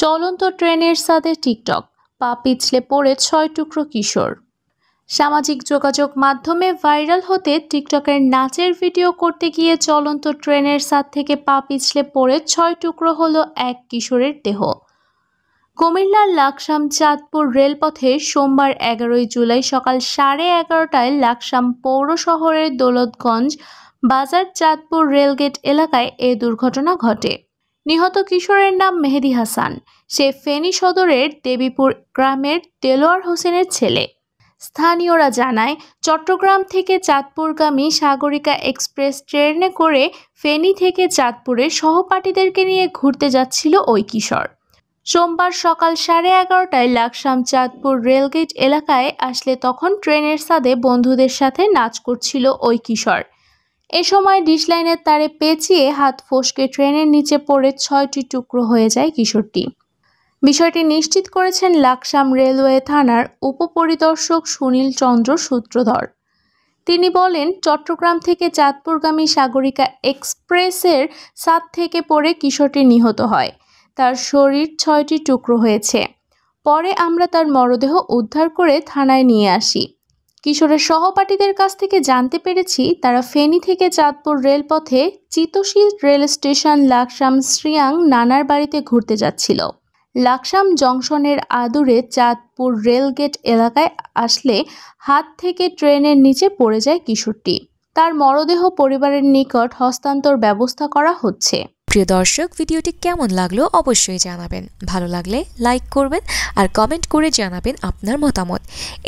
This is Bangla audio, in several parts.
চলন্ত ট্রেনের সাথে টিকটক পা পিছলে পড়ে ছয় টুকরো কিশোর সামাজিক যোগাযোগ মাধ্যমে ভাইরাল হতে টিকটকের নাচের ভিডিও করতে গিয়ে চলন্ত ট্রেনের সাত থেকে পা পিছলে পড়ে ছয় টুকরো হলো এক কিশোরের দেহ কুমিল্লার লাকসাম চাঁদপুর রেলপথে সোমবার এগারোই জুলাই সকাল সাড়ে এগারোটায় লাকসাম পৌর শহরের দৌলতগঞ্জ বাজার চাঁদপুর রেলগেট এলাকায় এ দুর্ঘটনা ঘটে নিহত কিশোরের নাম মেহেদি হাসান সে ফেনী সদরের দেবীপুর গ্রামের দেলোয়ার হোসেনের ছেলে স্থানীয়রা জানায় চট্টগ্রাম থেকে চাঁদপুরগামী সাগরিকা এক্সপ্রেস ট্রেনে করে ফেনী থেকে চাঁদপুরে সহপাঠীদেরকে নিয়ে ঘুরতে যাচ্ছিল ওই কিশোর সোমবার সকাল সাড়ে এগারোটায় লাকসাম চাঁদপুর রেলগেট এলাকায় আসলে তখন ট্রেনের সাদে বন্ধুদের সাথে নাচ করছিল ওই কিশোর এ সময় লাইনের তারে পেঁচিয়ে হাত ফসকে ট্রেনের নিচে পড়ে ছয়টি টুকরো হয়ে যায় কিশোরটি বিষয়টি নিশ্চিত করেছেন লাকসাম রেলওয়ে থানার উপপরিদর্শক সুনীল চন্দ্র সূত্রধর তিনি বলেন চট্টগ্রাম থেকে চাঁদপুরগামী সাগরিকা এক্সপ্রেসের সাত থেকে পড়ে কিশোরটি নিহত হয় তার শরীর ছয়টি টুকরো হয়েছে পরে আমরা তার মরদেহ উদ্ধার করে থানায় নিয়ে আসি কিশোরের সহপাঠীদের কাছ থেকে জানতে পেরেছি তারা ফেনী থেকে চাঁদপুর রেলপথে চিতোষী রেল স্টেশন লাকসাম শ্রিয়াং নানার বাড়িতে ঘুরতে যাচ্ছিল লাকসাম জংশনের আদুরে চাঁদপুর রেলগেট এলাকায় আসলে হাত থেকে ট্রেনের নিচে পড়ে যায় কিশোরটি তার মরদেহ পরিবারের নিকট হস্তান্তর ব্যবস্থা করা হচ্ছে প্রিয় দর্শক ভিডিওটি কেমন লাগলো অবশ্যই জানাবেন ভালো লাগলে লাইক করবেন আর কমেন্ট করে জানাবেন আপনার মতামত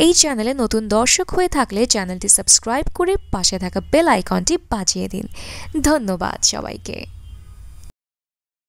এই চ্যানেলে নতুন দর্শক হয়ে থাকলে চ্যানেলটি সাবস্ক্রাইব করে পাশে থাকা বেল আইকনটি বাজিয়ে দিন ধন্যবাদ সবাইকে